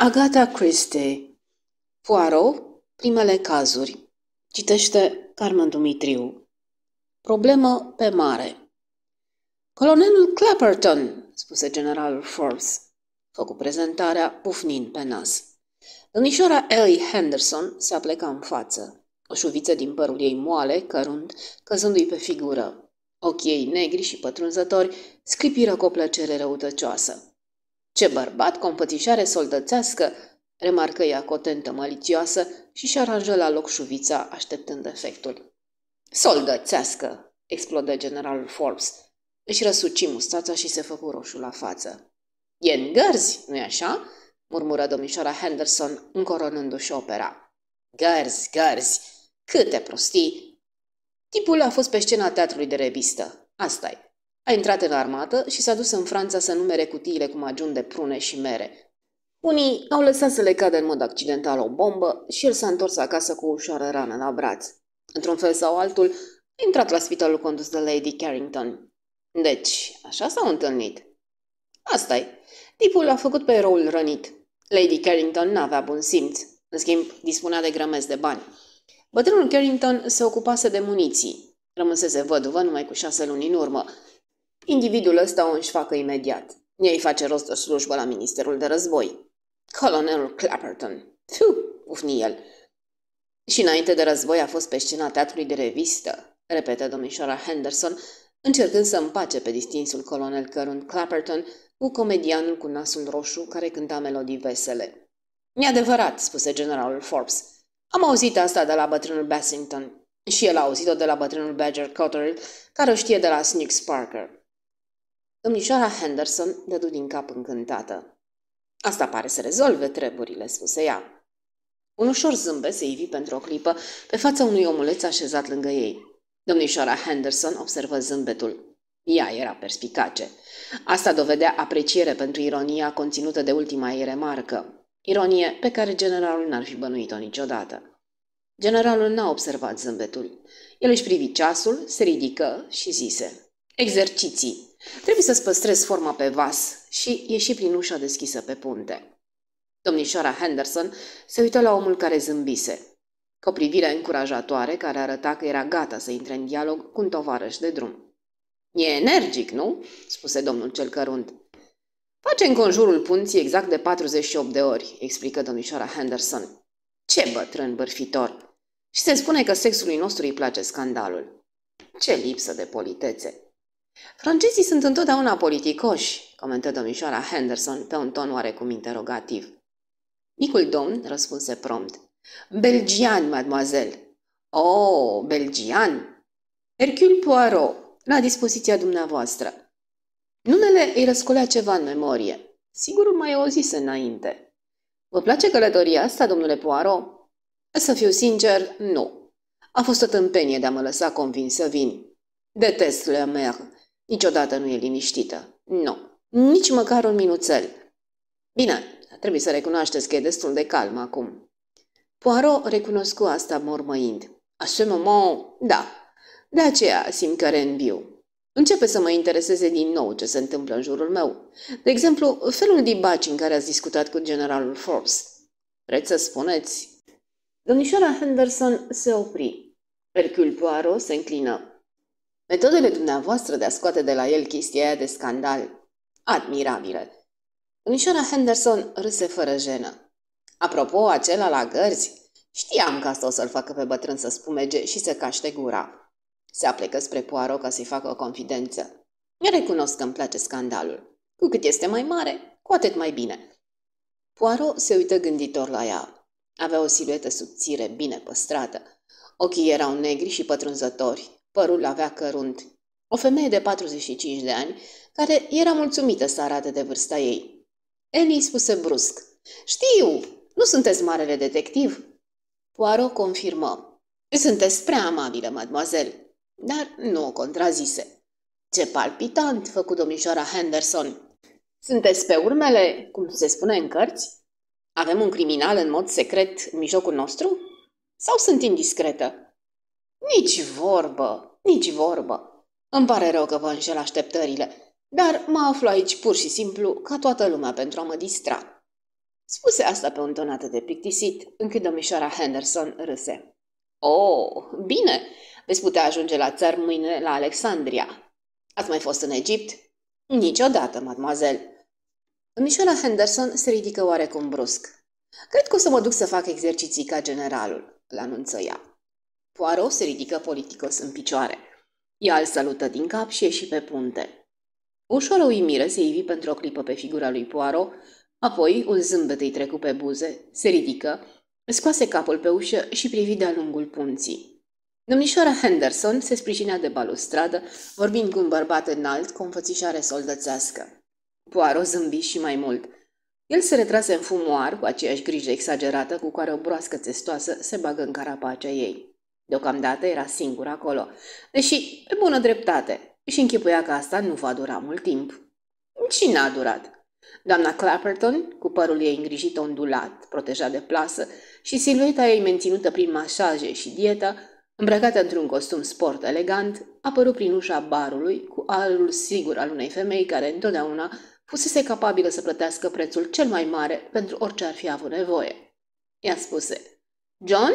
Agatha Christie Poirot, primele cazuri Citește Carmen Dumitriu Problemă pe mare Colonelul Clapperton, spuse generalul Forbes. Făcu prezentarea, pufnind pe nas. Domnișoara Ellie Henderson se apleca în față, o șuviță din părul ei moale, cărunt, căzându-i pe figură. Ochii ei negri și pătrunzători scripiră cu o plăcere răutăcioasă. Ce bărbat, împățișare soldățească!" remarcă ea cotentă malicioasă și și aranjă la loc șuvița, așteptând efectul. Soldățească!" explodă generalul Forbes. Își răsuci mustața și se făcu roșu la față. E în gărzi, nu-i așa?" murmură domnișoara Henderson, încoronându-și opera. Gărzi, gărzi! Câte prostii! Tipul a fost pe scena teatrului de revistă. asta e. A intrat în armată și s-a dus în Franța să numere cutiile cu magiun de prune și mere. Unii au lăsat să le cadă în mod accidental o bombă și el s-a întors acasă cu o ușoară rană la braț. Într-un fel sau altul, a intrat la spitalul condus de Lady Carrington. Deci, așa s-au întâlnit. asta e. Tipul l-a făcut pe eroul rănit. Lady Carrington n-avea bun simț. În schimb, dispunea de grămezi de bani. Bătrânul Carrington se ocupase de muniții. Rămâsese văduvă numai cu șase luni în urmă Individul ăsta o facă imediat. Ei face rost de slujbă la Ministerul de Război. Colonelul Clapperton. Fiu, ufni el. Și înainte de război a fost pe scena teatrului de revistă, repetă domnișoara Henderson, încercând să împace pe distinsul colonel Cărun Clapperton cu comedianul cu nasul roșu care cânta melodii vesele. E adevărat, spuse generalul Forbes. Am auzit asta de la bătrânul Bassington și el a auzit-o de la bătrânul Badger Cotterill, care o știe de la Snooks Parker. Domnișoara Henderson dădu din cap încântată. Asta pare să rezolve treburile, spuse ea. Un ușor zâmbet se ivi pentru o clipă pe fața unui omuleț așezat lângă ei. Domnișoara Henderson observă zâmbetul. Ea era perspicace. Asta dovedea apreciere pentru ironia conținută de ultima ei remarcă. Ironie pe care generalul n-ar fi bănuit-o niciodată. Generalul n-a observat zâmbetul. El își privi ceasul, se ridică și zise. Exerciții. Trebuie să-ți păstrezi forma pe vas și ieși prin ușa deschisă pe punte. Domnișoara Henderson se uită la omul care zâmbise, cu o privire încurajatoare care arăta că era gata să intre în dialog cu un tovarăș de drum. E energic, nu?" spuse domnul cel cărunt. Face în conjurul punții exact de 48 de ori," explică domnișoara Henderson. Ce bătrân bârfitor! Și se spune că sexului nostru îi place scandalul. Ce lipsă de politețe! Francezii sunt întotdeauna politicoși, comentă domnișoara Henderson pe un ton oarecum interogativ. Micul domn răspunse prompt. Belgian, mademoiselle. Oh, belgian! Hercule Poirot, la dispoziția dumneavoastră. Numele îi răscolea ceva în memorie. Sigur mai zis înainte. Vă place călătoria asta, domnule Poirot? Să fiu sincer, nu. A fost o tâmpenie de a mă lăsa convins să vin. Detest Le Mer. Niciodată nu e liniștită. Nu. Nici măcar un minuțel. Bine, trebuie să recunoașteți că e destul de calm acum. Poirot recunoscu asta mormăind. A ce moment, da. De aceea simt că reînviu. Începe să mă intereseze din nou ce se întâmplă în jurul meu. De exemplu, felul de baci în care ați discutat cu generalul Forbes. Vreți să spuneți? Domnișoara Henderson se opri. Hercule Poirot se înclină. Metodele dumneavoastră de a scoate de la el chestia aia de scandal. Admirabile. Domnișoara Henderson râse fără jenă. Apropo, acela la gărzi, știam că asta o să-l facă pe bătrân să spumege și să caște gura. Se aplecă spre Poirot ca să-i facă o confidență. Recunosc că îmi place scandalul. Cu cât este mai mare, cu atât mai bine. Poirot se uită gânditor la ea. Avea o siluetă subțire, bine păstrată. Ochii erau negri și pătrunzători, Părul avea cărunt. O femeie de 45 de ani, care era mulțumită să arate de vârsta ei. Eli spuse brusc, Știu, nu sunteți marele detectiv?" Poirot confirmă, Sunteți prea amabilă, mademoiselle." Dar nu o contrazise. Ce palpitant, făcu domnișoara Henderson. Sunteți pe urmele, cum se spune în cărți? Avem un criminal în mod secret în mijlocul nostru? Sau sunt indiscretă? Nici vorbă, nici vorbă. Îmi pare rău că vă înșel așteptările, dar mă aflu aici pur și simplu ca toată lumea pentru a mă distra. Spuse asta pe un ton atât de plictisit, încât domnișoara Henderson râse. Oh, bine, veți putea ajunge la țăr mâine la Alexandria. Ați mai fost în Egipt? Niciodată, mademoiselle. Domnișoara Henderson se ridică oarecum brusc. Cred că o să mă duc să fac exerciții ca generalul, l anunță ea. Poirot se ridică politicos în picioare. Ea îl salută din cap și ieși pe punte. Ușor uimire se ivi pentru o clipă pe figura lui Poirot, apoi un zâmbet îi trecu pe buze, se ridică, scoase capul pe ușă și privi de-a lungul punții. Domnișoara Henderson se sprijinea de balustradă, vorbind cu un bărbat înalt cu o înfățișare soldățească. Poirot zâmbi și mai mult. El se retrase în fumoar cu aceeași grijă exagerată cu care o broască testoasă se bagă în carapacea ei. Deocamdată era singur acolo, deși, pe bună dreptate, Și închipuia că asta nu va dura mult timp. Și n-a durat. Doamna Clapperton, cu părul ei îngrijit ondulat, protejat de plasă și silueta ei menținută prin masaje și dietă, îmbrăcată într-un costum sport elegant, apărut prin ușa barului cu alul sigur al unei femei care întotdeauna fusese capabilă să plătească prețul cel mai mare pentru orice ar fi avut nevoie. a spuse, John,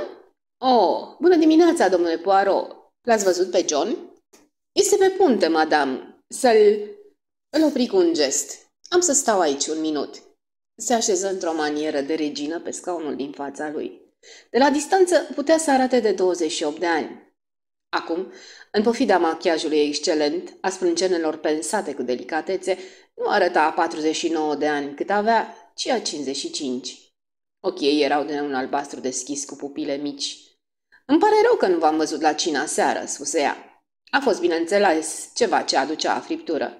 Oh, bună dimineața, domnule Poirot! L-ați văzut pe John? Este pe punte, madame. Să-l... Îl opri cu un gest. Am să stau aici un minut. Se așeză într-o manieră de regină pe scaunul din fața lui. De la distanță putea să arate de 28 de ani. Acum, în pofida machiajului excelent, a sprâncenelor pensate cu delicatețe, nu arăta 49 de ani cât avea, ci a 55. Ochii ei erau de un albastru deschis cu pupile mici. Îmi pare rău că nu v-am văzut la cina seară, spuse ea. A fost, bineînțeles, ceva ce aducea friptură.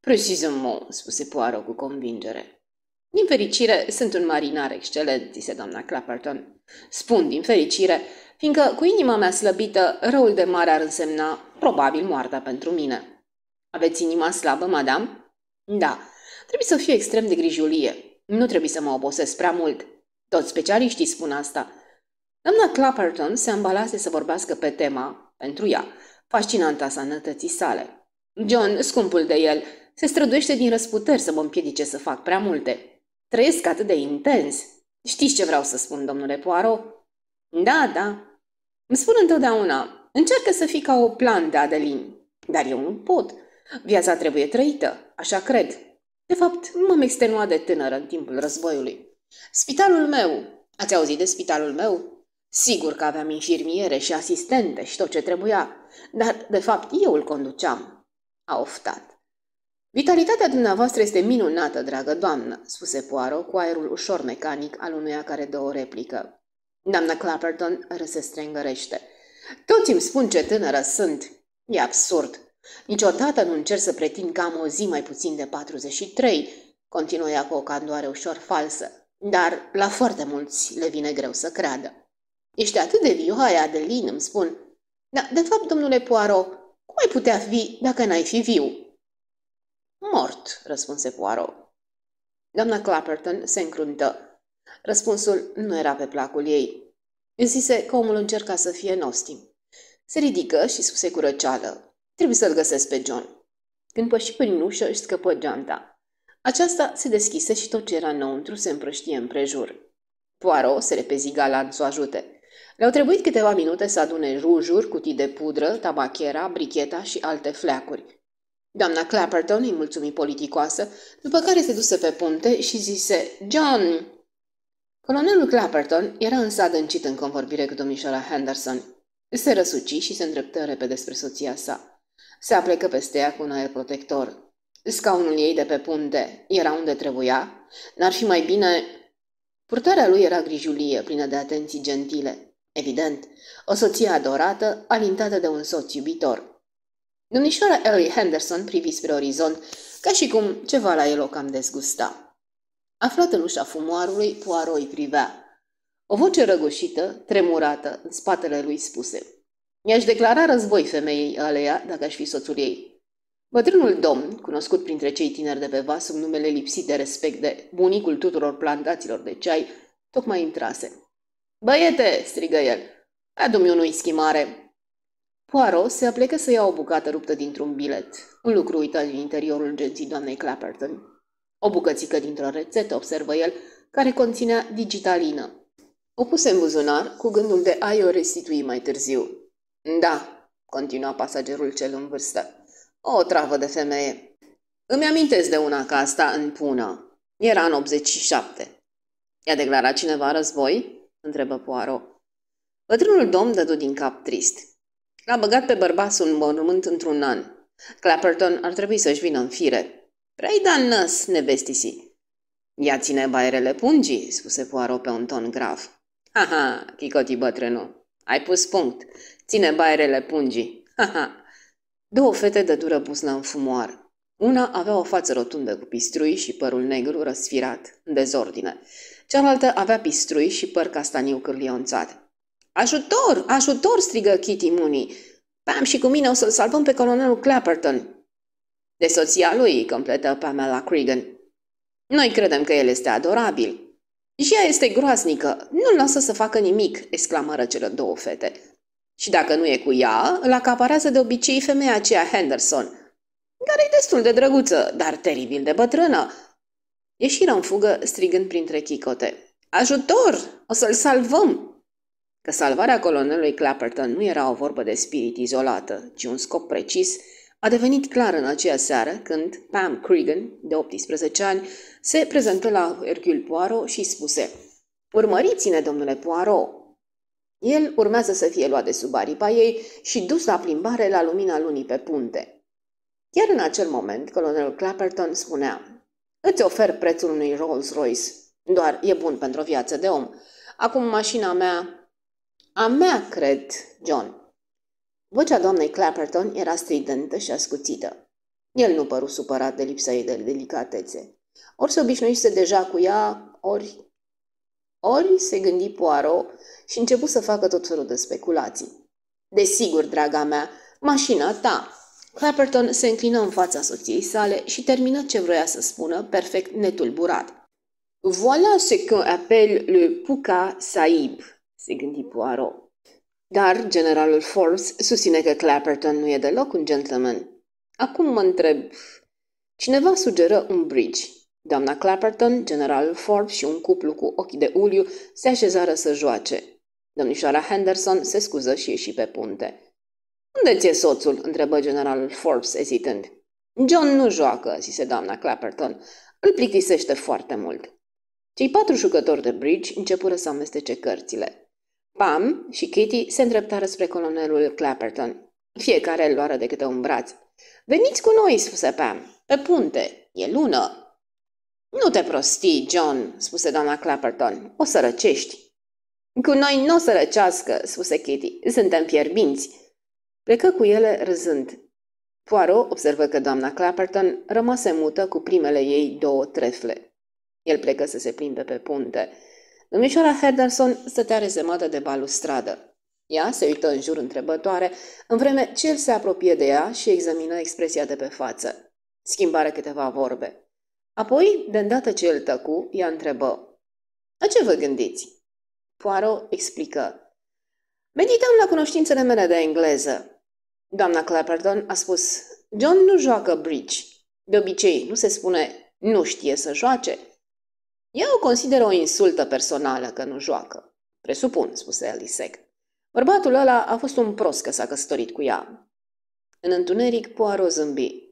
Precisement, spuse Poirot cu convingere. Din fericire, sunt un marinar excelent, zise doamna Clapperton. Spun din fericire, fiindcă cu inima mea slăbită, răul de mare ar însemna probabil moartea pentru mine. Aveți inima slabă, madam? Da. Trebuie să fiu extrem de grijulie. Nu trebuie să mă obosesc prea mult. Toți specialiștii spun asta. Doamna Clapperton se ambalase să vorbească pe tema, pentru ea, fascinanta sănătății sale. John, scumpul de el, se străduiește din răsputeri să mă împiedice să fac prea multe. Trăiesc atât de intens. Știți ce vreau să spun, domnule Poirot? Da, da. Îmi spun întotdeauna, încearcă să fii ca o plantă, Adelin. Dar eu nu pot. Viața trebuie trăită, așa cred. De fapt, m-am extenuat de tânără în timpul războiului. Spitalul meu. Ați auzit de spitalul meu? Sigur că aveam infirmiere și asistente și tot ce trebuia, dar, de fapt, eu îl conduceam. A oftat. Vitalitatea dumneavoastră este minunată, dragă doamnă, spuse Poirot cu aerul ușor mecanic al unuia care dă o replică. Doamna Clapperton râse strângărește. Toți îmi spun ce tânără sunt. E absurd. Niciodată nu încerc să pretind că am o zi mai puțin de 43, continuă ea cu o candoare ușor falsă, dar la foarte mulți le vine greu să creadă. Ești atât de vioaie, Adelin, îmi spun. Dar, de fapt, domnule Poirot, cum ai putea fi dacă n-ai fi viu? Mort, răspunse Poirot. Doamna Clapperton se încruntă. Răspunsul nu era pe placul ei. Zise că omul încerca să fie nostim. Se ridică și spuse cu răceală. Trebuie să-l găsesc pe John. Când păși prin ușă, își scăpă geanta. Aceasta se deschise și tot ce era înăuntru se împrăștie împrejur. Poirot se repezi galant să o ajute. Le-au trebuit câteva minute să adune rujuri, cutii de pudră, tabachera, bricheta și alte fleacuri. Doamna Clapperton îi mulțumi politicoasă, după care se duse pe punte și zise, John! Colonelul Clapperton era însă adâncit în convorbire cu domnișoara Henderson. Se răsuci și se îndreptă repede spre soția sa. Se aplecă peste ea cu un aer protector. Scaunul ei de pe punte era unde trebuia. N-ar fi mai bine... Purtarea lui era grijulie, plină de atenții gentile. Evident, o soție adorată, alintată de un soț iubitor. Domnișoara Ellie Henderson privi spre orizont, ca și cum ceva la el o cam dezgusta. Aflat în ușa fumoarului, Poirot îi privea. O voce răgușită, tremurată, în spatele lui spuse. Mi-aș declara război femeii alea dacă aș fi soțul ei. Bătrânul domn, cunoscut printre cei tineri de pe vas sub numele lipsit de respect de bunicul tuturor plantaților de ceai, tocmai intrase. Băiete!" strigă el. Adu-mi un whisky mare!" Poirot se aplecă să ia o bucată ruptă dintr-un bilet, un lucru uitat din interiorul genții doamnei Clapperton. O bucățică dintr-o rețetă, observă el, care conținea digitalină. O puse în buzunar cu gândul de a-i o restitui mai târziu. Da, continua pasagerul cel în vârstă. O travă de femeie. Îmi amintesc de una ca asta în pună. Era în 87. I-a declarat cineva război? întrebă Poirot. Bătrânul domn dădu din cap trist. L-a băgat pe bărbasul în mormânt într-un an. Clapperton ar trebui să-și vină în fire. Prea-i da năs, nevestisi. Ia ține baierele pungii, spuse Poirot pe un ton grav. Ha, ha, chicotii bătrânul, ai pus punct. Ține baierele pungii. Ha, ha. Două fete dădură pus la fumoar. Una avea o față rotundă cu pistrui și părul negru răsfirat, în dezordine. Cealaltă avea pistrui și păr castaniu cârlionțat. Ajutor! Ajutor!" strigă Kitty Mooney. Pam și cu mine o să-l salvăm pe colonelul Clapperton." De soția lui, completă Pamela Cregan. Noi credem că el este adorabil." Și ea este groaznică, nu-l lasă să facă nimic," exclamă cele două fete. Și dacă nu e cu ea, îl acaparează de obicei femeia aceea Henderson." care e destul de drăguță, dar teribil de bătrână. Ieșiră în fugă, strigând printre chicote. Ajutor! O să-l salvăm! Că salvarea colonelului Clapperton nu era o vorbă de spirit izolată, ci un scop precis, a devenit clar în aceea seară când Pam Cregan, de 18 ani, se prezentă la Hercule Poirot și spuse Urmăriți-ne, domnule Poirot! El urmează să fie luat de sub aripa ei și dus la plimbare la lumina lunii pe punte. Chiar în acel moment, colonelul Clapperton spunea Îți ofer prețul unui Rolls-Royce, doar e bun pentru o viață de om. Acum mașina mea... A mea, cred, John. Vocea doamnei Clapperton era stridentă și ascuțită. El nu păru supărat de lipsa ei de delicatețe. Ori se obișnuise deja cu ea, ori... Ori se gândi Poirot și începu să facă tot felul de speculații. Desigur, draga mea, mașina ta, Clapperton se înclină în fața soției sale și termină ce vroia să spună, perfect netulburat. Voilà ce qu'on appelle le Puka Saib, se gândi Poirot. Dar generalul Forbes susține că Clapperton nu e deloc un gentleman. Acum mă întreb, cineva sugeră un bridge. Doamna Clapperton, generalul Forbes și un cuplu cu ochi de uliu se așezară să joace. Domnișoara Henderson se scuză și ieși pe punte. Unde ți-e soțul?" întrebă generalul Forbes, ezitând. John nu joacă," zise doamna Clapperton. Îl plictisește foarte mult." Cei patru jucători de bridge începură să amestece cărțile. Pam și Kitty se îndreptară spre colonelul Clapperton. Fiecare îl luară de câte un braț. Veniți cu noi," spuse Pam. Pe punte. E lună." Nu te prosti, John," spuse doamna Clapperton. O să răcești." Cu noi nu o să răcească," spuse Kitty. Suntem fierbinți. Plecă cu ele râzând. Poirot observă că doamna Clapperton rămase mută cu primele ei două trefle. El plecă să se plimbe pe punte. Domnișoara Henderson stătea rezemată de balustradă. Ea se uită în jur întrebătoare, în vreme ce el se apropie de ea și examină expresia de pe față. Schimbare câteva vorbe. Apoi, de îndată ce el tăcu, ea întrebă. La ce vă gândiți? Poirot explică. Medităm la cunoștințele mele de engleză. Doamna Clapperton a spus, John nu joacă bridge. De obicei, nu se spune nu știe să joace. Ea o consideră o insultă personală că nu joacă. Presupun, spuse Elisec. Bărbatul ăla a fost un prost că s-a căsătorit cu ea. În întuneric, Poirot zâmbi.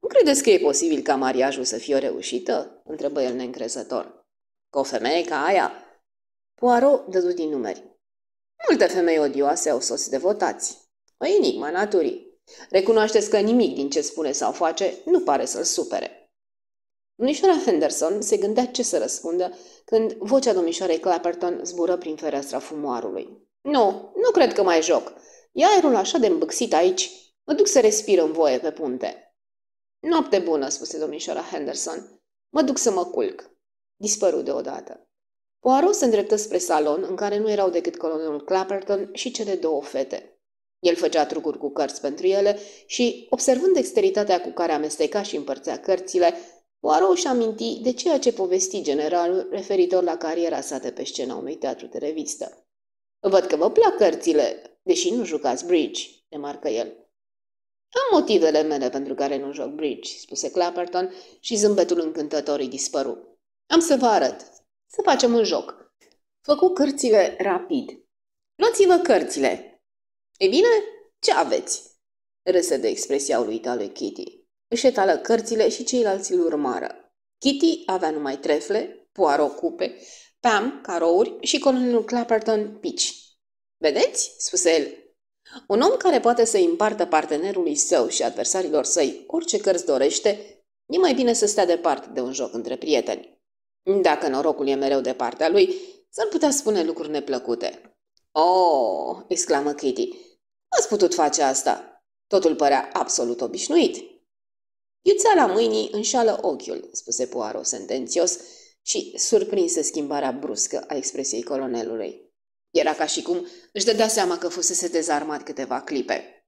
Nu credeți că e posibil ca mariajul să fie o reușită?" întrebă el neîncrezător. Că o femeie ca aia?" Poirot dădu din numeri. Multe femei odioase au soți devotați o enigma naturii. Recunoașteți că nimic din ce spune sau face nu pare să-l supere. Domnișoara Henderson se gândea ce să răspundă când vocea domnișoarei Clapperton zbură prin fereastra fumoarului. Nu, nu cred că mai joc. E aerul așa de îmbâxit aici. Mă duc să respir în voie pe punte. Noapte bună, spuse domnișoara Henderson. Mă duc să mă culc. Dispăru deodată. Poirot se îndreptă spre salon, în care nu erau decât colonelul Clapperton și cele două fete. El făcea trucuri cu cărți pentru ele și, observând dexteritatea cu care amesteca și împărțea cărțile, Poirot își aminti de ceea ce povesti generalul referitor la cariera sa de pe scena unui teatru de revistă. Văd că vă plac cărțile, deși nu jucați bridge, remarcă el. Am motivele mele pentru care nu joc bridge, spuse Clapperton și zâmbetul încântător îi dispăru. Am să vă arăt. Să facem un joc. Făcu cărțile rapid. Luați-vă cărțile, E bine, ce aveți?" râsă de expresia lui lui Kitty. Își etală cărțile și ceilalți îl urmară. Kitty avea numai trefle, poară cupe, Pam, carouri și colonelul Clapperton pici. Vedeți?" spuse el. Un om care poate să împartă partenerului său și adversarilor săi orice cărți dorește, e mai bine să stea departe de un joc între prieteni. Dacă norocul e mereu de partea lui, s-ar putea spune lucruri neplăcute. Oh, exclamă Kitty. Ați putut face asta. Totul părea absolut obișnuit. la mâinii înșală ochiul, spuse Poirot sentențios și surprinsă schimbarea bruscă a expresiei colonelului. Era ca și cum își dădea seama că fusese dezarmat câteva clipe.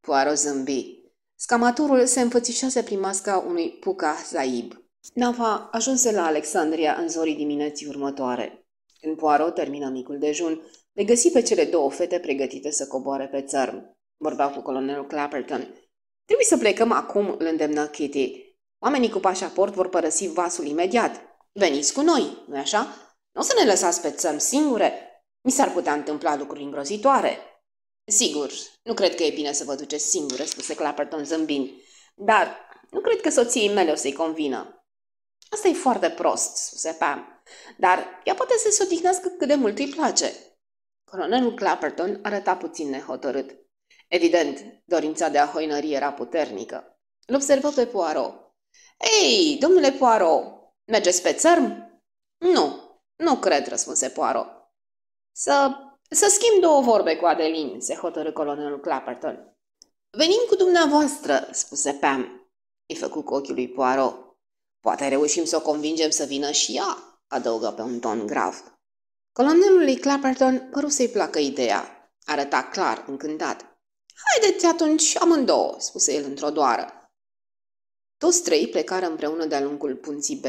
Poirot zâmbi. Scamatorul se înfățișase prin masca unui puca zaib. Nava ajunse la Alexandria în zorii dimineții următoare. Când Poirot termină micul dejun, le găsi pe cele două fete pregătite să coboare pe țărm. Vorbea cu colonelul Clapperton. Trebuie să plecăm acum, îl îndemnă Kitty. Oamenii cu pașaport vor părăsi vasul imediat. Veniți cu noi, nu-i așa? Nu o să ne lăsați pe țărm singure. Mi s-ar putea întâmpla lucruri îngrozitoare. Sigur, nu cred că e bine să vă duceți singure, spuse Clapperton zâmbind. Dar nu cred că soției mele o să-i convină. Asta e foarte prost, spuse Pam. Dar ea poate să se odihnească cât de mult îi place. Colonelul Clapperton arăta puțin nehotărât. Evident, dorința de a hoinări era puternică. Îl observă pe Poirot. Ei, domnule Poirot, mergeți pe țărm? Nu, nu cred, răspunse Poirot. Să, să schimb două vorbe cu Adelin, se hotărâ colonelul Clapperton. Venim cu dumneavoastră, spuse Pam. Îi făcu cu ochiul lui Poirot. Poate reușim să o convingem să vină și ea, adăugă pe un ton grav. Colonelului Clapperton păru să-i placă ideea. Arăta clar, încântat. Haideți atunci amândouă, spuse el într-o doară. Toți trei plecară împreună de-a lungul punții B.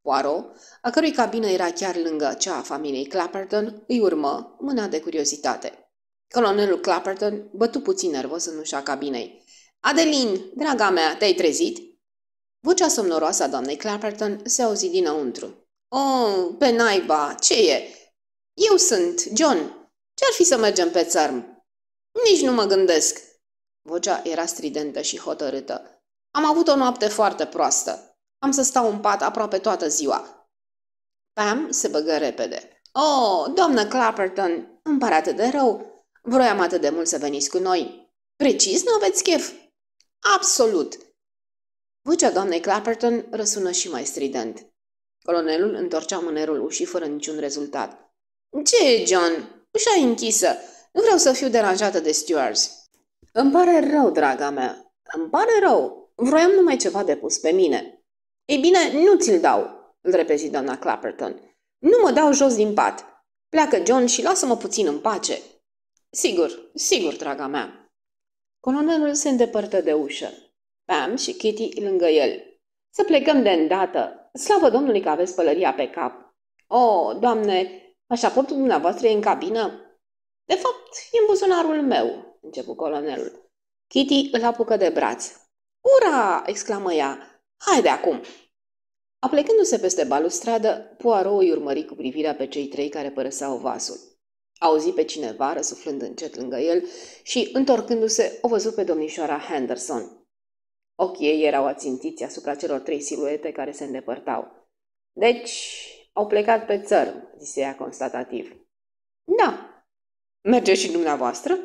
Poirot, a cărui cabină era chiar lângă cea a familiei Clapperton, îi urmă, mâna de curiozitate. Colonelul Clapperton bătu puțin nervos în ușa cabinei. Adelin, draga mea, te-ai trezit?" Vocea somnoroasă a doamnei Clapperton se auzi dinăuntru. Oh, pe naiba, ce e? Eu sunt, John. Ce-ar fi să mergem pe țărm? Nici nu mă gândesc. Vocea era stridentă și hotărâtă. Am avut o noapte foarte proastă. Am să stau în pat aproape toată ziua. Pam se băgă repede. Oh, doamnă Clapperton, îmi pare atât de rău. Vroiam atât de mult să veniți cu noi. Precis nu aveți chef? Absolut. Vocea doamnei Clapperton răsună și mai strident. Colonelul întorcea mânerul ușii fără niciun rezultat. Ce e, John? Ușa e închisă. Nu vreau să fiu deranjată de stewards. Îmi pare rău, draga mea. Îmi pare rău. Vroiam numai ceva de pus pe mine. Ei bine, nu ți-l dau, îl repezi doamna Clapperton. Nu mă dau jos din pat. Pleacă, John, și lasă-mă puțin în pace. Sigur, sigur, draga mea. Colonelul se îndepărtă de ușă. Pam și Kitty lângă el. Să plecăm de îndată. Slavă Domnului că aveți pălăria pe cap. O, oh, doamne, Pașaportul dumneavoastră e în cabină? De fapt, e în buzunarul meu, începu colonelul. Kitty îl apucă de braț. Ura! exclamă ea. Haide acum! Aplecându-se peste balustradă, Poirot îi urmări cu privirea pe cei trei care părăseau vasul. Auzi pe cineva răsuflând încet lângă el și, întorcându-se, o văzut pe domnișoara Henderson. Ochii ei erau ațintiți asupra celor trei siluete care se îndepărtau. Deci, au plecat pe țărm, zise ea constatativ. Da. Mergeți și dumneavoastră?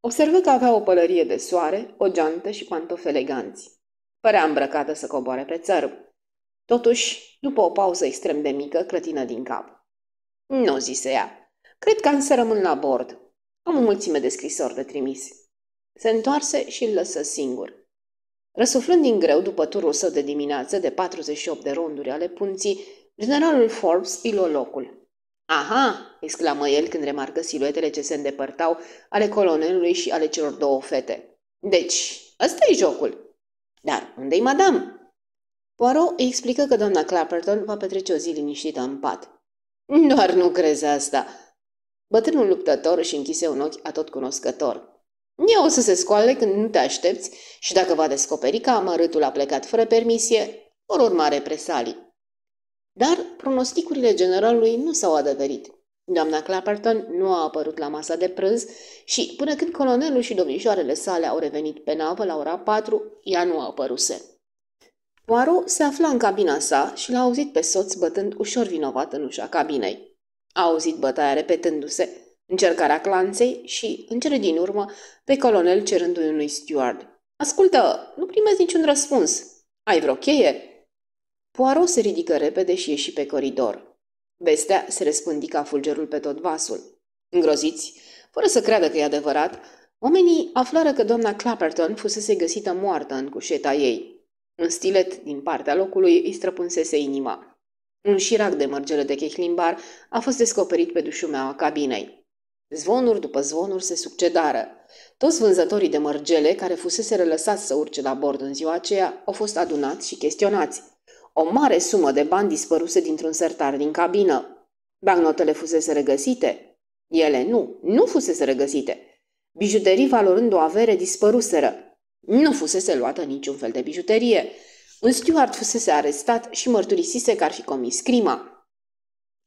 Observă că avea o pălărie de soare, o geantă și pantofi eleganți. Părea îmbrăcată să coboare pe țărm. Totuși, după o pauză extrem de mică, clătină din cap. Nu, zise ea. Cred că am să rămân la bord. Am o mulțime de scrisori de trimis. Se întoarse și îl lăsă singur. Răsuflând din greu după turul său de dimineață de 48 de ronduri ale punții, Generalul Forbes îi luă locul. Aha!" exclamă el când remarcă siluetele ce se îndepărtau ale colonelului și ale celor două fete. Deci, ăsta e jocul. Dar unde-i madame? Poirot îi explică că doamna Clapperton va petrece o zi liniștită în pat. Doar nu crezi asta. Bătrânul luptător și închise un ochi atot cunoscător. Ea o să se scoale când nu te aștepți și dacă va descoperi că amărâtul a plecat fără permisie, vor urma represalii. Dar pronosticurile generalului nu s-au adeverit. Doamna Clapperton nu a apărut la masa de prânz și, până când colonelul și domnișoarele sale au revenit pe navă la ora 4, ea nu a apăruse. Poirot se afla în cabina sa și l-a auzit pe soț bătând ușor vinovat în ușa cabinei. A auzit bătaia repetându-se, încercarea clanței și, în cele din urmă, pe colonel cerându-i unui steward. Ascultă, nu primezi niciun răspuns. Ai vreo cheie?" Poirot se ridică repede și ieși pe coridor. Vestea se răspândi ca fulgerul pe tot vasul. Îngroziți, fără să creadă că e adevărat, oamenii aflară că doamna Clapperton fusese găsită moartă în cușeta ei. Un stilet din partea locului îi străpunsese inima. Un șirac de mărgele de chehlimbar a fost descoperit pe dușumea cabinei. Zvonuri după zvonuri se succedară. Toți vânzătorii de mărgele care fusese lăsați să urce la bord în ziua aceea au fost adunați și chestionați. O mare sumă de bani dispăruse dintr-un sertar din cabină. Bagnotele fusese regăsite. Ele nu, nu fusese regăsite. Bijuterii valorând o avere dispăruseră. Nu fusese luată niciun fel de bijuterie. Un steward fusese arestat și mărturisise că ar fi comis crima.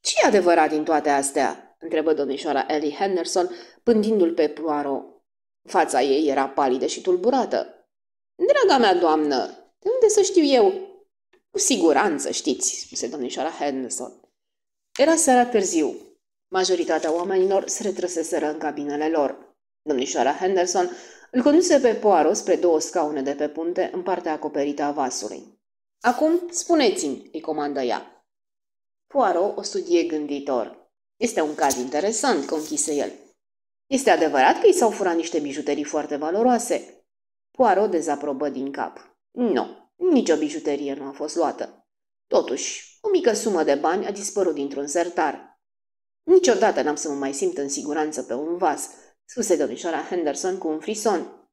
ce adevărat din toate astea?" întrebă domnișoara Ellie Henderson, pândindu-l pe Poirot. Fața ei era palidă și tulburată. Draga mea doamnă, de unde să știu eu? Cu siguranță, știți, spuse domnișoara Henderson. Era seara târziu. Majoritatea oamenilor se retrăseseră în cabinele lor. Domnișoara Henderson îl conduse pe Poirot spre două scaune de pe punte în partea acoperită a vasului. Acum, spuneți-mi, îi comandă ea. Poirot o studie gânditor. Este un caz interesant, conchise el. Este adevărat că i s-au furat niște bijuterii foarte valoroase. Poirot dezaprobă din cap. Nu, nici o bijuterie nu a fost luată. Totuși, o mică sumă de bani a dispărut dintr-un sertar. Niciodată n-am să mă mai simt în siguranță pe un vas, spuse domnișoara Henderson cu un frison.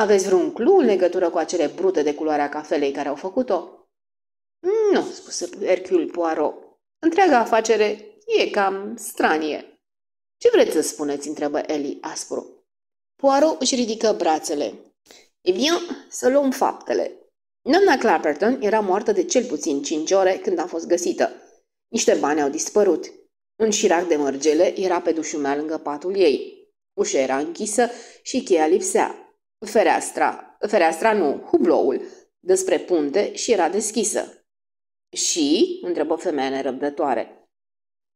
Aveți vreun clu în legătură cu acele brute de culoarea cafelei care au făcut-o? Nu, spuse Hercule Poirot. Întreaga afacere e cam stranie. Ce vreți să spuneți? întrebă Eli aspru. Poirot își ridică brațele. E eh bine, să luăm faptele. Doamna Clapperton era moartă de cel puțin cinci ore când a fost găsită. Niște bani au dispărut. Un șirac de mărgele era pe dușumea lângă patul ei. Ușa era închisă și cheia lipsea. Fereastra, fereastra nu, hubloul, despre punte și era deschisă. Și? întrebă femeia nerăbdătoare.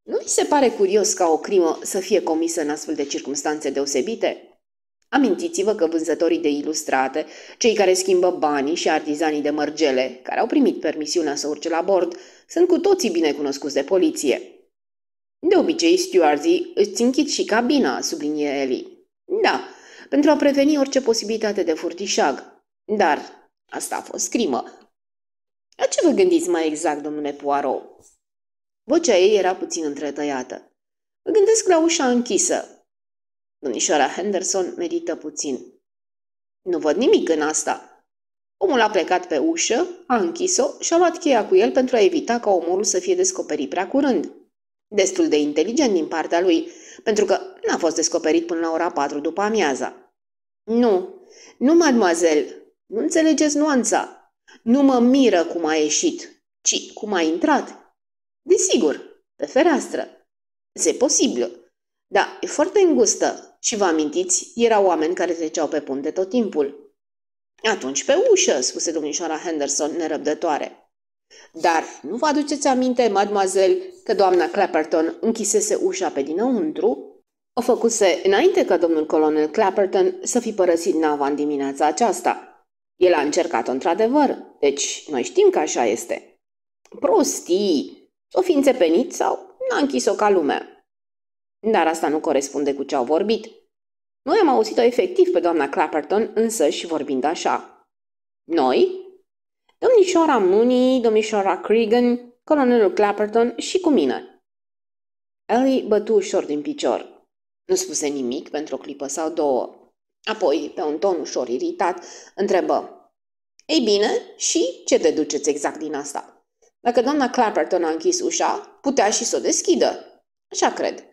Nu mi se pare curios ca o crimă să fie comisă în astfel de circunstanțe deosebite? Amintiți-vă că vânzătorii de ilustrate, cei care schimbă banii și artizanii de mărgele, care au primit permisiunea să urce la bord, sunt cu toții bine cunoscuți de poliție. De obicei, stewardii îți închid și cabina, sublinie Eli. Da, pentru a preveni orice posibilitate de furtișag. Dar asta a fost crimă. La ce vă gândiți mai exact, domnule Poirot? Vocea ei era puțin întretăiată. Mă gândesc la ușa închisă, Domnișoara Henderson medită puțin. Nu văd nimic în asta. Omul a plecat pe ușă, a închis-o și a luat cheia cu el pentru a evita ca omorul să fie descoperit prea curând. Destul de inteligent din partea lui, pentru că n-a fost descoperit până la ora 4 după amiaza. Nu, nu, mademoiselle, nu înțelegeți nuanța. Nu mă miră cum a ieșit, ci cum a intrat. Desigur, pe fereastră. Se posibil. Da, e foarte îngustă. Și vă amintiți, erau oameni care treceau pe de tot timpul. Atunci pe ușă, spuse domnișoara Henderson nerăbdătoare. Dar nu vă aduceți aminte, mademoiselle, că doamna Clapperton închisese ușa pe dinăuntru? O făcuse înainte ca domnul colonel Clapperton să fi părăsit nava în dimineața aceasta. El a încercat-o într-adevăr, deci noi știm că așa este. Prostii! O fi înțepenit sau n-a închis-o ca lumea? Dar asta nu corespunde cu ce au vorbit. Noi am auzit-o efectiv pe doamna Clapperton însă și vorbind așa. Noi? Domnișoara Mooney, domnișoara Cregan, colonelul Clapperton și cu mine. Ellie bătu ușor din picior. Nu spuse nimic pentru o clipă sau două. Apoi, pe un ton ușor iritat, întrebă. Ei bine, și ce deduceți exact din asta? Dacă doamna Clapperton a închis ușa, putea și să o deschidă. Așa cred.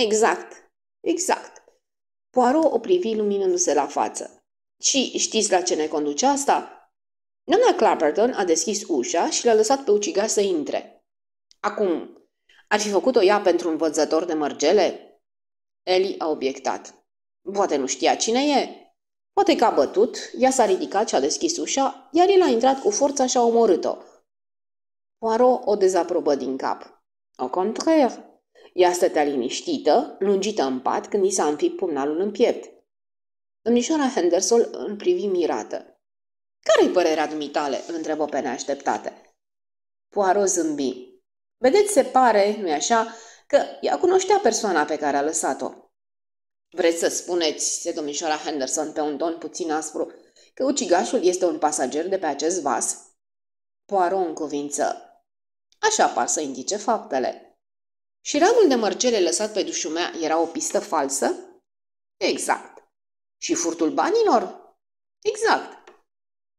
Exact, exact. Poirot o privi luminându-se la față. Și știți la ce ne conduce asta? Doamna Clapperton a deschis ușa și l-a lăsat pe ucigaș să intre. Acum, ar fi făcut-o ea pentru un văzător de mărgele? Eli a obiectat. Poate nu știa cine e. Poate că a bătut, ea s-a ridicat și a deschis ușa, iar el a intrat cu forța și a omorât-o. Poirot o dezaprobă din cap. Au contraire, ea stătea liniștită, lungită în pat, când i s-a înfipt pumnalul în piept. Domnișoara Henderson îl privi mirată. Care-i părerea dumitale?" întrebă pe neașteptate. Poirot zâmbi. Vedeți, se pare, nu-i așa, că ea cunoștea persoana pe care a lăsat-o. Vreți să spuneți, se domnișoara Henderson pe un ton puțin aspru, că ucigașul este un pasager de pe acest vas? Poirot în cuvință. Așa par să indice faptele. Și ramul de mărcele lăsat pe dușumea era o pistă falsă? Exact. Și furtul banilor? Exact.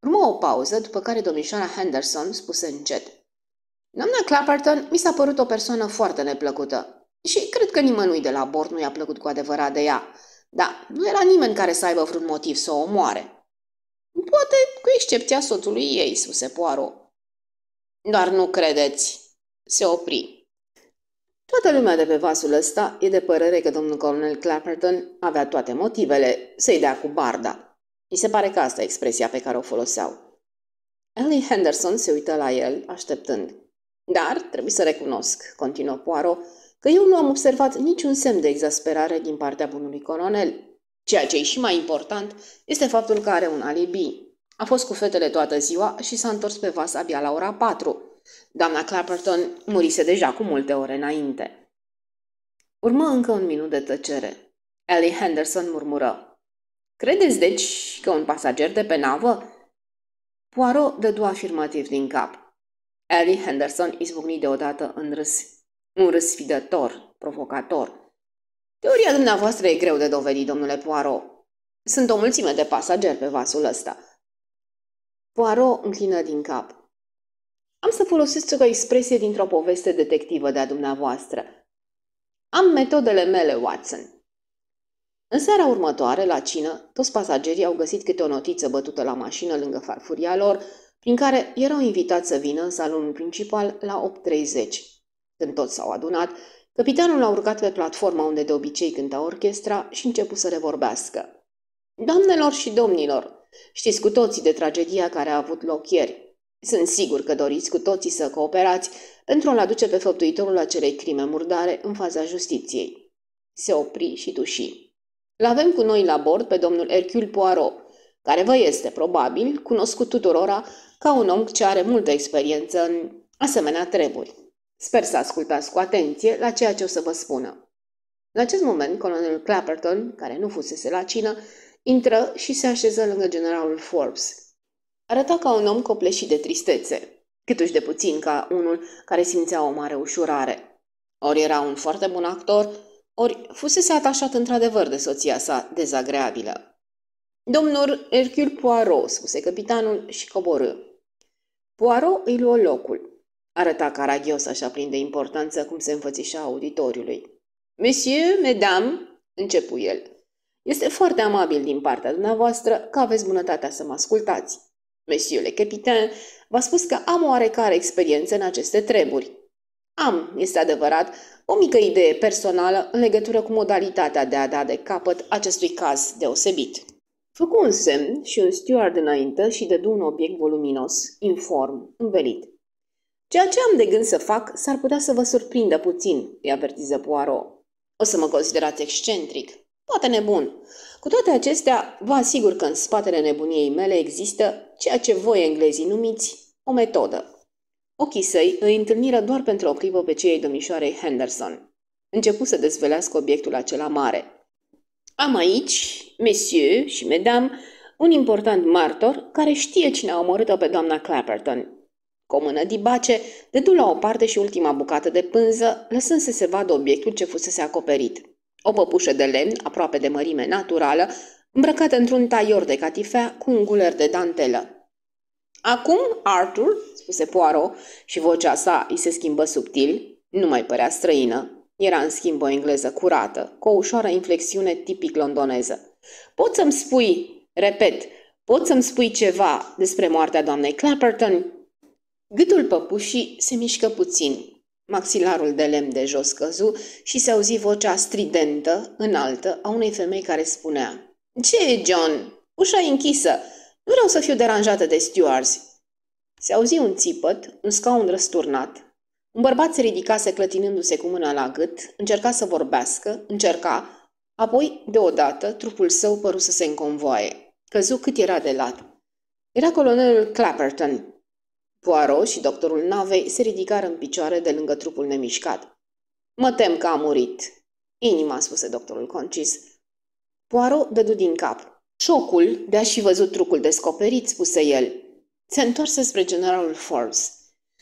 Urmă o pauză, după care domnișoara Henderson spuse încet. Doamna Clapperton mi s-a părut o persoană foarte neplăcută și cred că nimănui de la bord nu i-a plăcut cu adevărat de ea, dar nu era nimeni care să aibă vreun motiv să o omoare. Poate cu excepția soțului ei, spuse Poirot. Dar nu credeți, se opri. Toată lumea de pe vasul ăsta e de părere că domnul colonel Clapperton avea toate motivele să-i dea cu barda. Mi se pare că asta e expresia pe care o foloseau. Ellie Henderson se uită la el, așteptând. Dar, trebuie să recunosc, continuă Poirot, că eu nu am observat niciun semn de exasperare din partea bunului colonel. Ceea ce e și mai important este faptul că are un alibi. A fost cu fetele toată ziua și s-a întors pe vas abia la ora 4. Doamna Clapperton murise deja cu multe ore înainte. Urmă încă un minut de tăcere. Ellie Henderson murmură. Credeți, deci, că un pasager de pe navă? Poirot dădu afirmativ din cap. Ellie Henderson izbucni deodată în râs. Un râs sfidător, provocator. Teoria dumneavoastră e greu de dovedit, domnule Poirot. Sunt o mulțime de pasageri pe vasul ăsta. Poirot înclină din cap. Am să folosesc o expresie dintr-o poveste detectivă de-a dumneavoastră. Am metodele mele, Watson. În seara următoare, la cină, toți pasagerii au găsit câte o notiță bătută la mașină lângă farfuria lor, prin care erau invitați să vină în salonul principal la 8.30. Când toți s-au adunat, capitanul a urcat pe platforma unde de obicei cânta orchestra și început să revorbească. Doamnelor și domnilor, știți cu toții de tragedia care a avut loc ieri. Sunt sigur că doriți cu toții să cooperați pentru a-l aduce pe făptuitorul acelei crime murdare în faza justiției. Se opri și duși. L-avem cu noi la bord pe domnul Hercule Poirot, care vă este, probabil, cunoscut tuturora ca un om ce are multă experiență în asemenea treburi. Sper să ascultați cu atenție la ceea ce o să vă spună. În acest moment, colonel Clapperton, care nu fusese la cină, intră și se așeză lângă generalul Forbes – Arăta ca un om copleșit de tristețe, câtuși de puțin ca unul care simțea o mare ușurare. Ori era un foarte bun actor, ori fusese atașat într-adevăr de soția sa dezagreabilă. Domnul Hercule Poirot, spuse capitanul și coborâ. Poirot îi luă locul. Arăta caragios așa plin de importanță cum se înfățișa auditoriului. Monsieur, mesdames, începu el. Este foarte amabil din partea dumneavoastră că aveți bunătatea să mă ascultați le capitan, v-a spus că am oarecare experiență în aceste treburi. Am, este adevărat, o mică idee personală în legătură cu modalitatea de a da de capăt acestui caz deosebit. Făcu un semn și un steward înainte și dădu un obiect voluminos, inform, învelit. Ceea ce am de gând să fac s-ar putea să vă surprindă puțin, îi avertiză Poirot. O să mă considerați excentric, poate nebun, cu toate acestea, vă asigur că în spatele nebuniei mele există ceea ce voi englezii numiți o metodă. Ochii săi îi întâlniră doar pentru o clipă pe cei domnișoarei Henderson. Începu să dezvelească obiectul acela mare. Am aici, monsieur și madame, un important martor care știe cine a omorât-o pe doamna Clapperton. Cu o mână dibace, dădu la o parte și ultima bucată de pânză, lăsând să se vadă obiectul ce fusese acoperit o păpușă de lemn, aproape de mărime naturală, îmbrăcată într-un taior de catifea cu un guler de dantelă. Acum, Arthur, spuse Poirot, și vocea sa îi se schimbă subtil, nu mai părea străină. Era în schimb o engleză curată, cu o ușoară inflexiune tipic londoneză. Poți să-mi spui, repet, poți să-mi spui ceva despre moartea doamnei Clapperton? Gâtul păpușii se mișcă puțin, Maxilarul de lemn de jos căzu și se auzi vocea stridentă, înaltă, a unei femei care spunea Ce, John? Ușa e închisă! Nu vreau să fiu deranjată de stewards!" Se auzi un țipăt, un scaun răsturnat. Un bărbat se ridicase clătinându-se cu mâna la gât, încerca să vorbească, încerca, apoi, deodată, trupul său păru să se înconvoie. Căzu cât era de lat. Era colonelul Clapperton, Poirot și doctorul navei se ridicară în picioare de lângă trupul nemișcat. Mă tem că a murit. Inima, spuse doctorul concis. Poirot dădu din cap. Șocul de a-și văzut trucul descoperit, spuse el. Se întoarse spre generalul Forbes.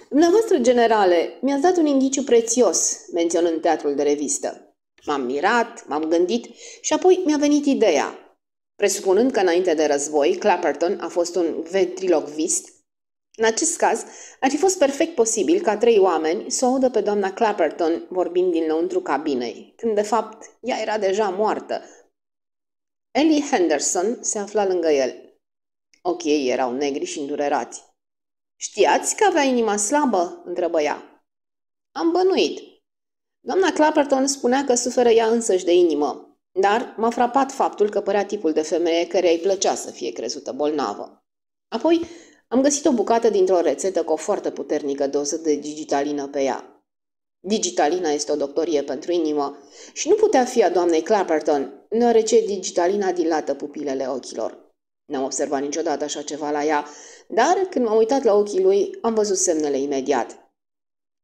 Dumneavoastră, generale, mi-ați dat un indiciu prețios, menționând teatrul de revistă. M-am mirat, m-am gândit și apoi mi-a venit ideea. Presupunând că înainte de război, Clapperton a fost un ventrilogvist, în acest caz, ar fi fost perfect posibil ca trei oameni să o audă pe doamna Clapperton vorbind din lăuntru cabinei, când de fapt ea era deja moartă. Ellie Henderson se afla lângă el. Ochii ei erau negri și îndurerați. Știați că avea inima slabă?" întrebă ea. Am bănuit." Doamna Clapperton spunea că suferă ea însăși de inimă, dar m-a frapat faptul că părea tipul de femeie care îi plăcea să fie crezută bolnavă. Apoi, am găsit o bucată dintr-o rețetă cu o foarte puternică doză de digitalină pe ea. Digitalina este o doctorie pentru inimă și nu putea fi a doamnei Clapperton, deoarece digitalina dilată pupilele ochilor. N-am observat niciodată așa ceva la ea, dar când m-am uitat la ochii lui, am văzut semnele imediat.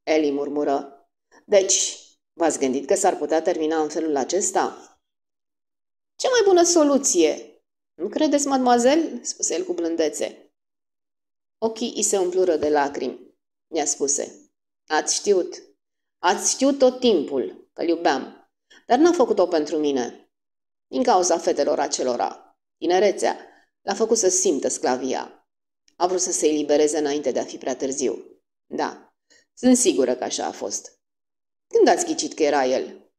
Eli murmură. Deci, v-ați gândit că s-ar putea termina în felul acesta? Cea mai bună soluție! Nu credeți, mademoiselle? spuse el cu blândețe. Ochii îi se umplură de lacrimi. Mi-a spuse, ați știut, ați știut tot timpul că iubeam, dar n-a făcut-o pentru mine. Din cauza fetelor acelora, tinerețea, l-a făcut să simtă sclavia. A vrut să se elibereze înainte de a fi prea târziu. Da, sunt sigură că așa a fost. Când ați ghicit că era el?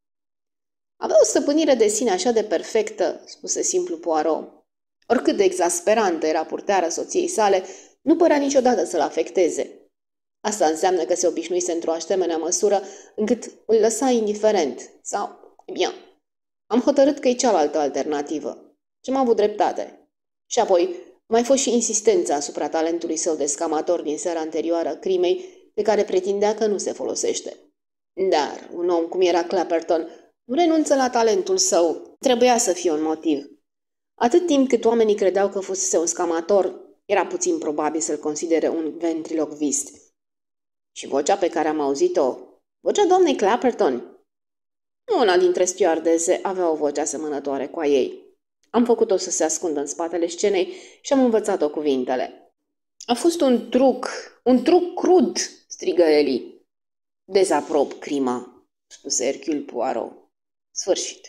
Avea o stăpânire de sine așa de perfectă, spuse simplu Poirot. Oricât de exasperantă era purtarea soției sale, nu părea niciodată să-l afecteze. Asta înseamnă că se obișnuise într-o asemenea măsură încât îl lăsa indiferent sau, bine, am hotărât că e cealaltă alternativă. Ce m-a avut dreptate. Și apoi, mai fost și insistența asupra talentului său de scamator din seara anterioară crimei, de care pretindea că nu se folosește. Dar un om cum era Clapperton nu renunță la talentul său. Trebuia să fie un motiv. Atât timp cât oamenii credeau că fusese un scamator, era puțin probabil să-l considere un ventriloquist. Și vocea pe care am auzit-o, vocea doamnei Clapperton. Una dintre stewardese avea o voce asemănătoare cu a ei. Am făcut-o să se ascundă în spatele scenei și am învățat-o cuvintele. A fost un truc, un truc crud, strigă Eli. Dezaprob crima, spuse Hercule Poirot. Sfârșit.